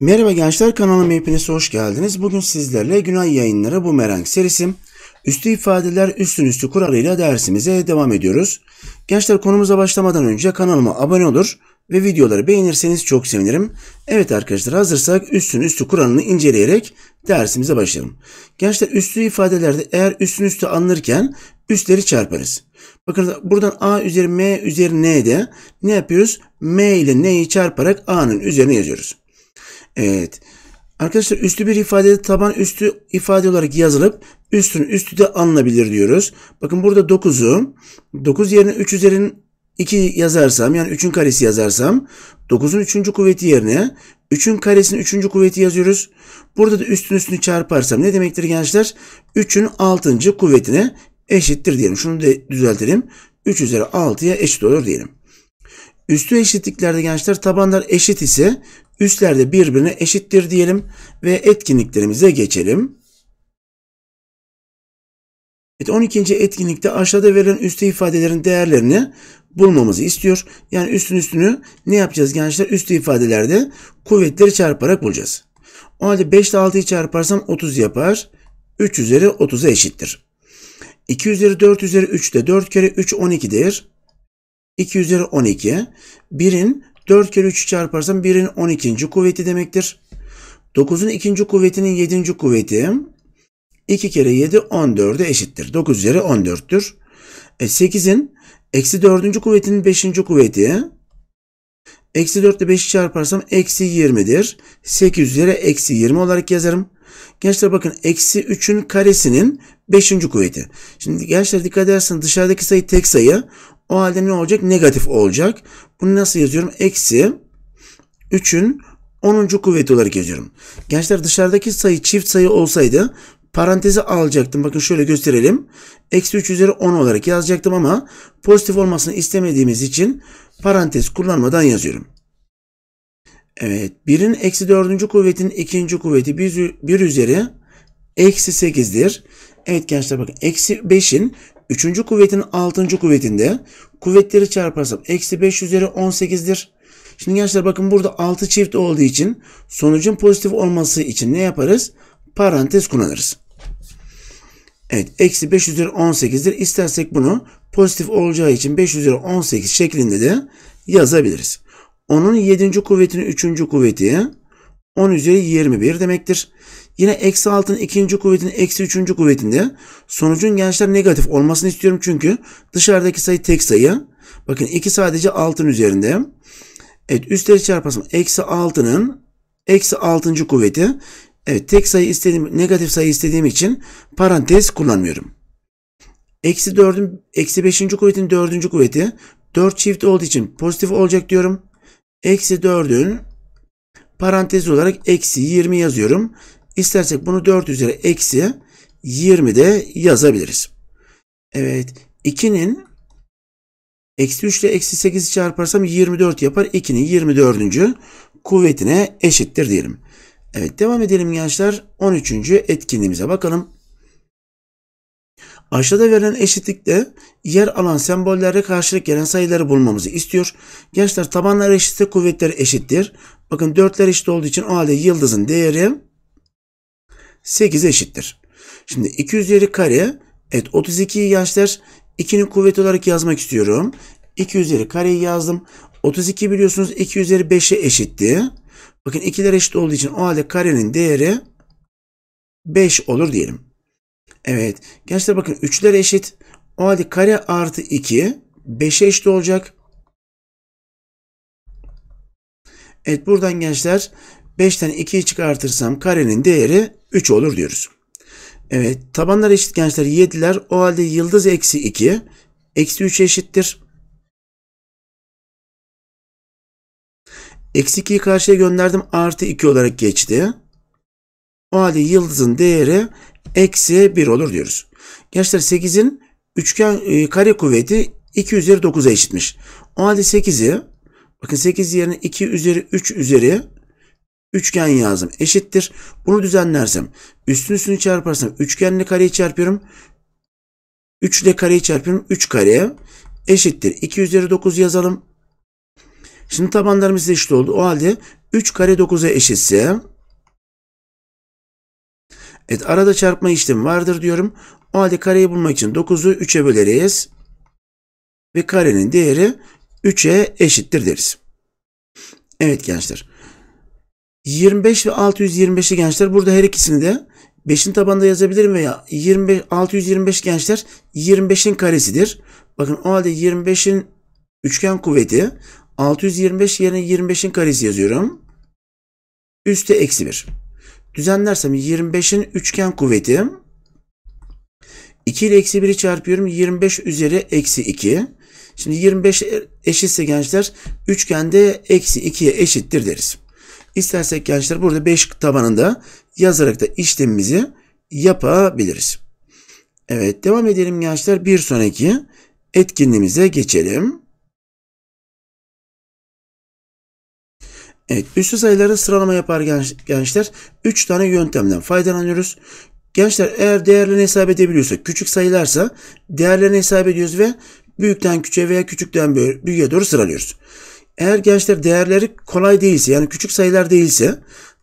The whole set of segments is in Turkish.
Merhaba gençler kanalıma hepiniz hoş geldiniz. Bugün sizlerle Günay Yayınları bu Bumerang serisi üstü ifadeler üstün üstü kuralıyla dersimize devam ediyoruz. Gençler konumuza başlamadan önce kanalıma abone olur ve videoları beğenirseniz çok sevinirim. Evet arkadaşlar hazırsak üstün üstü kuralını inceleyerek dersimize başlayalım. Gençler üstü ifadelerde eğer üstün üstü alınırken üstleri çarparız. Bakın buradan a üzeri m üzeri n'de ne yapıyoruz? m ile n'yi çarparak a'nın üzerine yazıyoruz. Evet. Arkadaşlar üstü bir ifadede taban üstü ifade olarak yazılıp üstün üstü de alınabilir diyoruz. Bakın burada 9'u 9 yerine 3 üzerin 2 yazarsam yani 3'ün karesi yazarsam 9'un 3. kuvveti yerine 3'ün karesinin 3. kuvveti yazıyoruz. Burada da üstün üstünü çarparsam ne demektir gençler? 3'ün 6. kuvvetine eşittir diyelim. Şunu da düzeltelim. 3 üzeri 6'ya eşit olur diyelim. Üstü eşitliklerde gençler tabanlar eşit ise üstlerde birbirine eşittir diyelim ve etkinliklerimize geçelim. Evet 12. etkinlikte aşağıda verilen üste ifadelerin değerlerini bulmamızı istiyor. Yani üstün üstünü ne yapacağız gençler? Üstü ifadelerde kuvvetleri çarparak bulacağız. O halde 5 ile 6'yı çarparsam 30 yapar. 3 üzeri 30'a eşittir. 2 üzeri 4 üzeri 3 de 4 kere 3 12'dir. 2 üzeri 12. 1'in 4 kere 3'ü çarparsam 1'in 12. kuvveti demektir. 9'un 2. kuvvetinin 7. kuvveti 2 kere 7 14'e eşittir. 9 üzeri 14'tür. E 8'in eksi 4. kuvvetinin 5. kuvveti eksi 4 ile 5'i çarparsam eksi 20'dir. 8 üzeri eksi 20 olarak yazarım. Gençler bakın eksi 3'ün karesinin 5. kuvveti. Şimdi gençler dikkat edersen dışarıdaki sayı tek sayı. O halde ne olacak? Negatif olacak. Bunu nasıl yazıyorum? Eksi 3'ün 10. kuvveti olarak yazıyorum. Gençler dışarıdaki sayı çift sayı olsaydı parantezi alacaktım. Bakın şöyle gösterelim. Eksi 3 üzeri 10 olarak yazacaktım ama pozitif olmasını istemediğimiz için parantez kullanmadan yazıyorum. Evet. 1'in eksi 4. kuvvetinin 2. kuvveti 1 üzeri eksi 8'dir. Evet gençler bakın eksi 5'in 3. kuvvetin 6. kuvvetinde kuvvetleri çarparsam eksi 5 üzeri 18'dir. Şimdi gençler bakın burada 6 çift olduğu için sonucun pozitif olması için ne yaparız? Parantez kullanırız. Evet eksi 5 üzeri 18'dir. İstersek bunu pozitif olacağı için 5 üzeri 18 şeklinde de yazabiliriz. Onun 7. kuvvetinin 3. kuvveti 10 üzeri 21 demektir. Yine eksi altın ikinci kuvvetin eksi üçüncü kuvvetinde sonucun gençler negatif olmasını istiyorum çünkü dışarıdaki sayı tek sayı. Bakın iki sadece altın üzerinde. Evet üstleri çarpasın. eksi altının eksi altıncı kuvveti. Evet tek sayı istediğim negatif sayı istediğim için parantez kullanmıyorum. Eksi dördün eksi beşinci kuvvetin dördüncü kuvveti dört çift olduğu için pozitif olacak diyorum. Eksi dördün parantez olarak eksi 20 yazıyorum. İstersek bunu 4 üzeri eksi 20 de yazabiliriz. Evet 2'nin eksi 3 ile eksi 8'i çarparsam 24 yapar. 2'nin 24. kuvvetine eşittir diyelim. Evet devam edelim gençler. 13. etkinliğimize bakalım. Aşağıda verilen eşitlikte yer alan sembollere karşılık gelen sayıları bulmamızı istiyor. Gençler tabanlar eşitse kuvvetler eşittir. Bakın dörtler eşit olduğu için o halde yıldızın değeri 8'e eşittir. Şimdi 2 kare evet 32'yi gençler 2'nin kuvveti olarak yazmak istiyorum. 2 kareyi yazdım. 32 biliyorsunuz 2 üzeri 5'e eşitti. Bakın 2'ler eşit olduğu için o halde karenin değeri 5 olur diyelim. Evet. Gençler bakın 3'ler eşit. O halde kare artı 2 5'e eşit olacak. Evet buradan gençler 5'ten 2'yi çıkartırsam karenin değeri 3 olur diyoruz. Evet tabanlar eşit gençler 7'ler o halde yıldız eksi 2 eksi 3 eşittir. Eksi 2'yi karşıya gönderdim artı 2 olarak geçti. O halde yıldızın değeri eksi 1 olur diyoruz. Gençler 8'in üçgen e, kare kuvveti 2 üzeri 9'a eşitmiş. O halde 8'i bakın 8 yerine 2 üzeri 3 üzeri üçgen yazdım. Eşittir. Bunu düzenlersem üstün üstünü çarparsam üçgenle kareyi çarpıyorum. 3 ile kareyi çarpıyorum. 3 kareye eşittir. 2 üzeri 9 yazalım. Şimdi tabanlarımız eşit oldu. O halde 3 kare 9'a eşitse Evet arada çarpma işlemi vardır diyorum. O halde kareyi bulmak için 9'u 3'e böleriz. Ve karenin değeri 3'e eşittir deriz. Evet gençler. 25 ve 625'i gençler burada her ikisini de 5'in tabanında yazabilirim veya 25, 625 gençler 25'in karesidir. Bakın o halde 25'in üçgen kuvveti 625 yerine 25'in karesi yazıyorum. Üste eksi 1. Düzenlersem 25'in üçgen kuvveti 2 ile eksi 1'i çarpıyorum. 25 üzeri eksi 2. Şimdi 25 eşitse gençler üçgende eksi 2'ye eşittir deriz. İstersek gençler burada 5 tabanında yazarak da işlemimizi yapabiliriz. Evet devam edelim gençler. Bir sonraki etkinliğimize geçelim. Evet üstü sayıları sıralama yapar gençler. 3 tane yöntemden faydalanıyoruz. Gençler eğer değerlerini hesap edebiliyorsa küçük sayılarsa değerlerini hesap ediyoruz ve büyükten küçüğe veya küçükten büyüğe doğru sıralıyoruz. Eğer gençler değerleri kolay değilse yani küçük sayılar değilse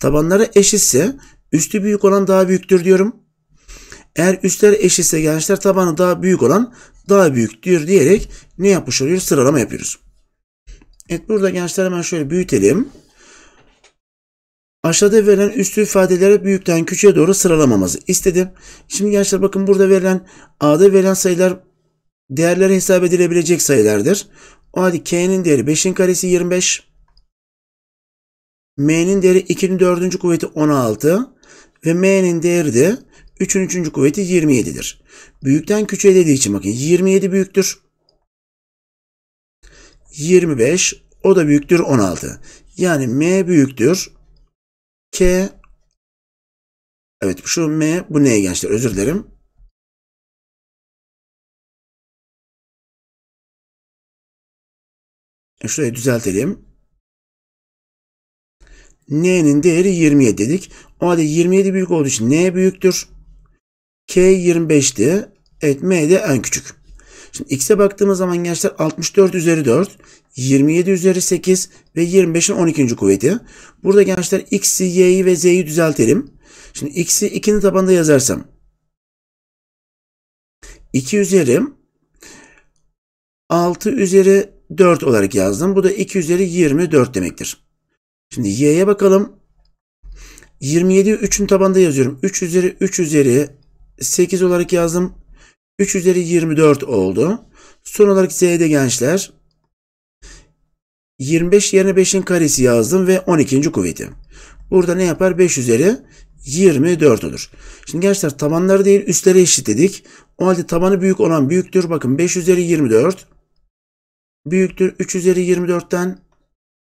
tabanları eşitse üstü büyük olan daha büyüktür diyorum. Eğer üstler eşitse gençler tabanı daha büyük olan daha büyüktür diyerek ne yapmış oluyoruz? Sıralama yapıyoruz. Evet burada gençler hemen şöyle büyütelim. Aşağıda verilen üstü ifadelere büyükten küçüğe doğru sıralamamızı istedim. Şimdi gençler bakın burada verilen A'da verilen sayılar değerleri hesap edilebilecek sayılardır. O halde K'nin değeri 5'in karesi 25. M'nin değeri 2'nin 4. kuvveti 16 ve M'nin değeri de 3'ün 3. kuvveti 27'dir. Büyükten küçüğe dediği için bakın 27 büyüktür. 25 o da büyüktür 16. Yani M büyüktür. K Evet şu M bu neye gençler özür dilerim. Şurayı düzeltelim. N'nin değeri 27 dedik. O halde 27 büyük olduğu için N büyüktür. K 25'ti. Evet M de en küçük. Şimdi X'e baktığımız zaman gençler 64 üzeri 4, 27 üzeri 8 ve 25'in 12. kuvveti. Burada gençler X'i, Y'yi ve Z'yi düzeltelim. Şimdi X'i 2'nin tabanında yazarsam 2 üzeri 6 üzeri 4 olarak yazdım. Bu da 2 üzeri 24 demektir. Şimdi y'ye bakalım. 27'yi 3'ün tabanda yazıyorum. 3 üzeri 3 üzeri 8 olarak yazdım. 3 üzeri 24 oldu. Son olarak z'de gençler 25 yerine 5'in karesi yazdım ve 12. kuvveti. Burada ne yapar? 5 üzeri 24 olur. Şimdi gençler tabanları değil üstleri eşit dedik. O halde tabanı büyük olan büyüktür. Bakın 5 üzeri 24 büyüktür 3 üzeri 24'ten.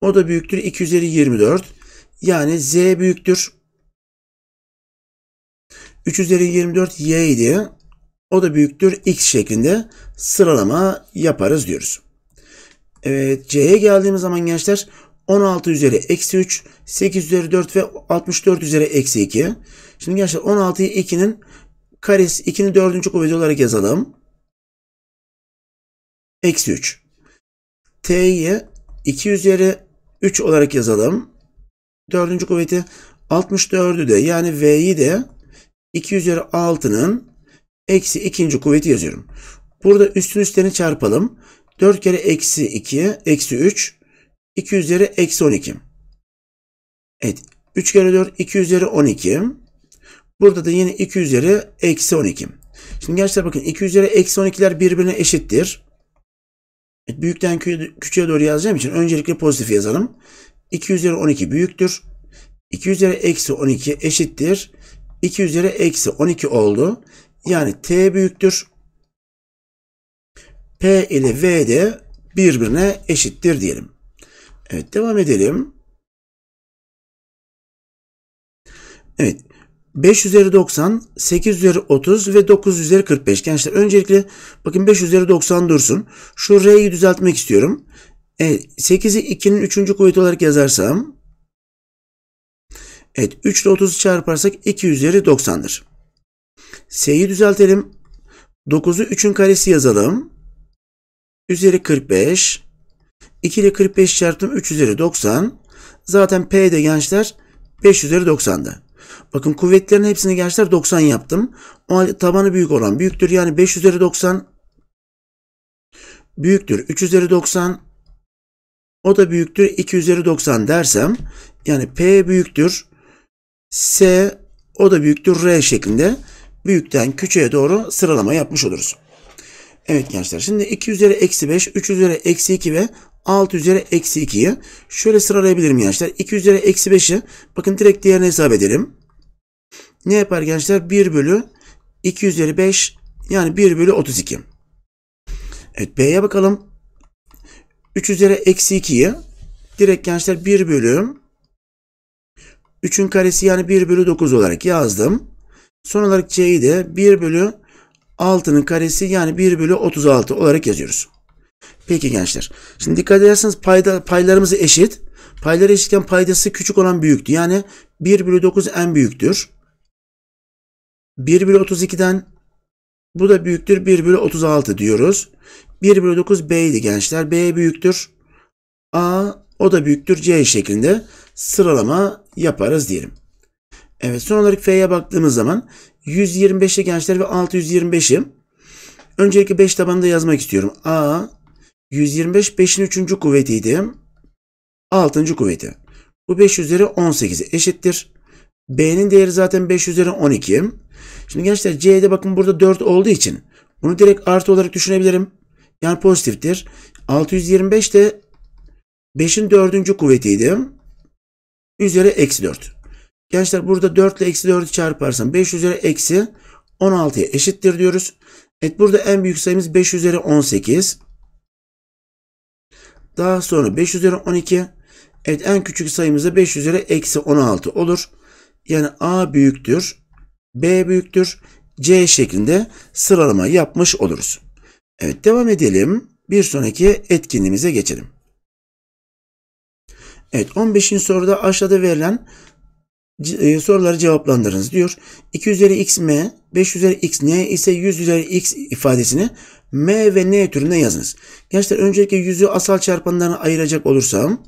O da büyüktür 2 üzeri 24. Yani z büyüktür. 3 üzeri 24 y idi. O da büyüktür x şeklinde sıralama yaparız diyoruz. Evet c'ye geldiğimiz zaman gençler 16 üzeri eksi 3, 8 üzeri 4 ve 64 üzeri eksi 2. Şimdi gençler 16'yı 2'nin karesi 2'nin 4. kuvveti olarak yazalım. Eksi 3. T'yi 2 üzeri 3 olarak yazalım. Dördüncü kuvveti 64'ü de yani V'yi de 2 üzeri 6'nın eksi 2. kuvveti yazıyorum. Burada üstün üstlerini çarpalım. 4 kere eksi 2, eksi 3, 2 üzeri eksi 12. Evet, 3 kere 4, 2 üzeri 12. Burada da yine 2 üzeri eksi 12. Şimdi gençler bakın 2 üzeri eksi 12'ler birbirine eşittir. E, büyükten küçüğe doğru yazacağım için öncelikle pozitif yazalım. 2 üzeri 12 büyüktür. 2 üzeri eksi 12 eşittir. 2 üzeri eksi 12 oldu. Yani t büyüktür. P ile V de birbirine eşittir diyelim. Evet devam edelim. Evet 5 üzeri 90, 8 üzeri 30 ve 9 üzeri 45. Gençler öncelikle bakın 5 üzeri 90 dursun. Şu R'yi düzeltmek istiyorum. Evet, 8'i 2'nin 3. kuvveti olarak yazarsam. Evet 3 ile 30'u çarparsak 2 üzeri 90'dır. S'yi düzeltelim. 9'u 3'ün karesi yazalım. Üzeri 45. 2 ile 45 çarptım 3 üzeri 90. Zaten P de gençler 5 üzeri 90'dı. Bakın kuvvetlerin hepsini gençler 90 yaptım. O tabanı büyük olan büyüktür. Yani 5 üzeri 90 büyüktür. 3 üzeri 90 o da büyüktür. 2 üzeri 90 dersem yani P büyüktür. S o da büyüktür. R şeklinde büyükten küçüğe doğru sıralama yapmış oluruz. Evet gençler şimdi 2 üzeri eksi 5, 3 üzeri eksi 2 ve 6 üzeri eksi 2'yi şöyle sıralayabilirim gençler. 2 üzeri eksi 5'i bakın direkt diğerine hesap edelim ne yapar gençler? 1 bölü 2 üzeri 5 yani 1 bölü 32. Evet B'ye bakalım. 3 üzeri eksi 2'yi direkt gençler 1 bölü 3'ün karesi yani 1 bölü 9 olarak yazdım. Son olarak C'yi de 1 bölü 6'nın karesi yani 1 bölü 36 olarak yazıyoruz. Peki gençler. Şimdi dikkat ederseniz payda, paylarımız eşit. Payları eşitken paydası küçük olan büyüktü. Yani 1 bölü 9 en büyüktür. 1 bölü 32'den bu da büyüktür 1 bölü 36 diyoruz. 1 bölü 9 B idi gençler. B büyüktür. A o da büyüktür C şeklinde sıralama yaparız diyelim. Evet son olarak F'ye baktığımız zaman 125'i gençler ve 625'i öncelikle 5 tabanında yazmak istiyorum. A 125 5'in 3. kuvvetiydi. 6. kuvveti. Bu 5 üzeri 18'e eşittir. B'nin değeri zaten 5 üzeri 12. Şimdi gençler C'de bakın burada 4 olduğu için bunu direkt artı olarak düşünebilirim. Yani pozitiftir. 625 de 5'in 4. kuvvetiydi. Üzeri eksi 4. Gençler burada 4 ile eksi 4'ü çarparsam 5 üzeri eksi 16'ya eşittir diyoruz. Evet burada en büyük sayımız 5 üzeri 18. Daha sonra 5 üzeri 12. Evet en küçük sayımız da 5 üzeri eksi 16 olur. Yani A büyüktür. B büyüktür C şeklinde sıralama yapmış oluruz. Evet devam edelim. Bir sonraki etkinliğimize geçelim. Evet 15. soruda aşağıda verilen e, soruları cevaplandırınız diyor. 2 üzeri x m, 5 üzeri x n ise 100 üzeri x ifadesini m ve n türüne yazınız. Gençler öncelikle 100'ü asal çarpanlarına ayıracak olursam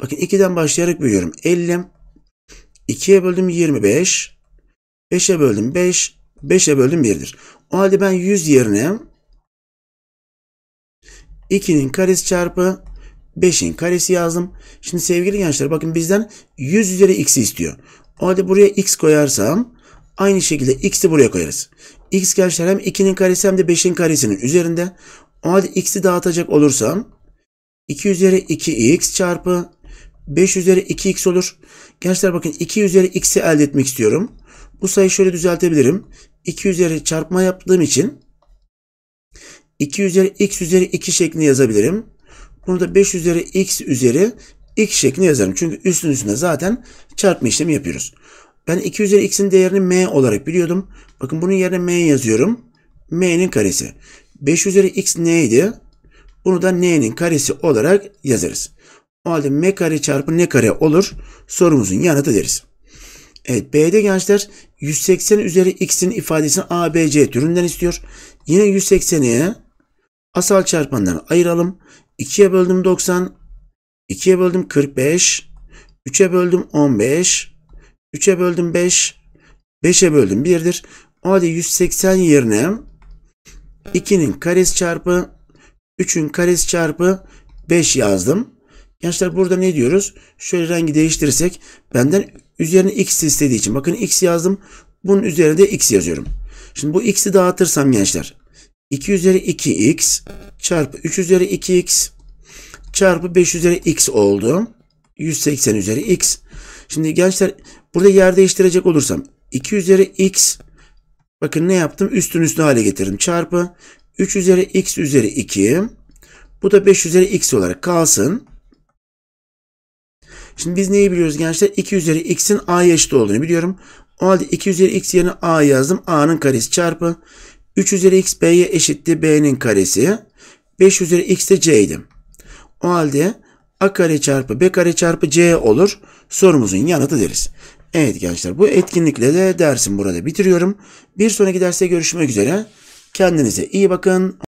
bakın 2'den başlayarak büyüyorum. 50, 2'ye böldüm 25, 5'e böldüm 5, 5'e böldüm 1'dir. O halde ben 100 yerine 2'nin karesi çarpı 5'in karesi yazdım. Şimdi sevgili gençler bakın bizden 100 üzeri x'i istiyor. O halde buraya x koyarsam aynı şekilde x'i buraya koyarız. x gençler hem 2'nin karesi hem de 5'in karesinin üzerinde. O halde x'i dağıtacak olursam 2 üzeri 2x çarpı 5 üzeri 2x olur. Gençler bakın 2 üzeri x'i elde etmek istiyorum. Bu sayıyı şöyle düzeltebilirim. 2 üzeri çarpma yaptığım için 2 üzeri x üzeri 2 şeklinde yazabilirim. Bunu da 5 üzeri x üzeri x şeklinde yazarım. Çünkü üstün üstüne zaten çarpma işlemi yapıyoruz. Ben 2 üzeri x'in değerini m olarak biliyordum. Bakın bunun yerine m yazıyorum. m'nin karesi. 5 üzeri x neydi? Bunu da n'nin karesi olarak yazarız. O halde m kare çarpı ne kare olur? Sorumuzun yanıtı deriz. Evet B'de gençler 180 üzeri x'in ifadesini ABC türünden istiyor. Yine 180'i asal çarpanlarına ayıralım. 2'ye böldüm 90, 2'ye böldüm 45, 3'e böldüm 15, 3'e böldüm 5, 5'e böldüm 1'dir. O halde 180 yerine 2'nin karesi çarpı 3'ün karesi çarpı 5 yazdım. Gençler burada ne diyoruz? Şöyle rengi değiştirirsek benden üzerine x istediği için. Bakın x yazdım. Bunun üzerine de x yazıyorum. Şimdi bu x'i dağıtırsam gençler. 2 üzeri 2x çarpı 3 üzeri 2x çarpı 5 üzeri x oldu. 180 üzeri x. Şimdi gençler burada yer değiştirecek olursam 2 üzeri x bakın ne yaptım? Üstün üstüne hale getirdim. Çarpı 3 üzeri x üzeri 2 bu da 5 üzeri x olarak kalsın. Şimdi biz neyi biliyoruz gençler? 2 üzeri x'in a'ya eşit olduğunu biliyorum. O halde 2 üzeri x yerine a yazdım. a'nın karesi çarpı 3 üzeri x b'ye eşitti. b'nin karesi. 5 üzeri x de c'ydi. O halde a kare çarpı b kare çarpı c olur. Sorumuzun yanıtı deriz. Evet gençler bu etkinlikle de dersim burada bitiriyorum. Bir sonraki derste görüşmek üzere. Kendinize iyi bakın.